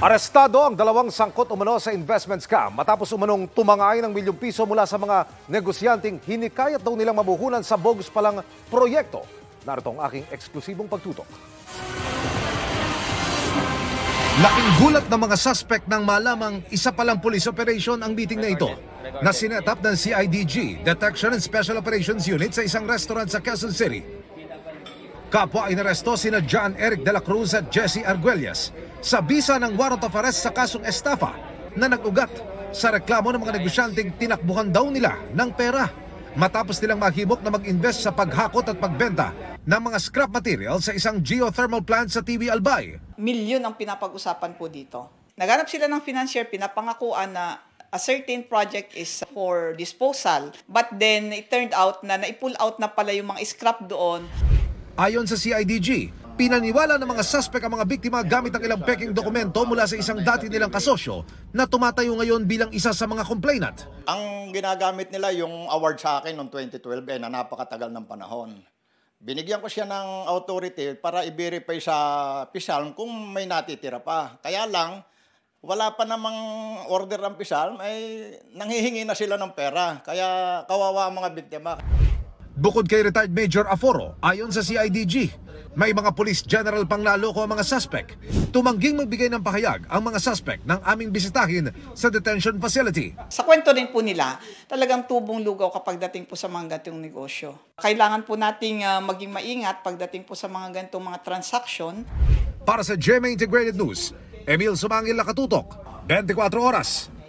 Arestado ang dalawang sangkot umano sa investment scam matapos umanong tumangay ng milyong piso mula sa mga negosyanteng hinikayat daw nilang mabuhunan sa bogus palang proyekto. Narito ang aking eksklusibong pagtutok. Laking gulat ng mga suspect nang malamang isa palang police operation ang meeting na ito na sinetap ng CIDG, Detection and Special Operations Unit sa isang restaurant sa Quezon City Kapwa inaresto sina John Eric de la Cruz at Jesse Arguelles sa bisa ng warrant of arrest sa kasong estafa na nag-ugat sa reklamo ng mga negosyanteng tinakbuhan daw nila ng pera matapos nilang mahimok na mag-invest sa paghakot at pagbenta ng mga scrap material sa isang geothermal plant sa TV Albay. Milyon ang pinapag-usapan po dito. Naganap sila ng financier, pinapangakuan na a certain project is for disposal. But then it turned out na naipull out na pala yung mga scrap doon. Ayon sa CIDG, pinaniwala ng mga suspect ang mga biktima gamit ang ilang peking dokumento mula sa isang dati nilang kasosyo na tumatayo ngayon bilang isa sa mga complainant. Ang ginagamit nila yung award sa akin noong 2012 eh, na napakatagal ng panahon. Binigyan ko siya ng authority para i-verify sa PISALM kung may natitira pa. Kaya lang, wala pa namang order ng PISALM ay eh, nanghihingi na sila ng pera. Kaya kawawa ang mga biktima. Bukod kay retired Major Aforo, ayon sa CIDG, may mga police general pang naloko ang mga suspect. Tumangging magbigay ng pahayag ang mga suspect ng aming bisitahin sa detention facility. Sa kwento din po nila, talagang tubong lugaw kapag dating po sa mga gantong negosyo. Kailangan po nating uh, maging maingat pagdating po sa mga gantong mga transaction. Para sa GMA Integrated News, Emil Sumangil Lakatutok, 24 Oras.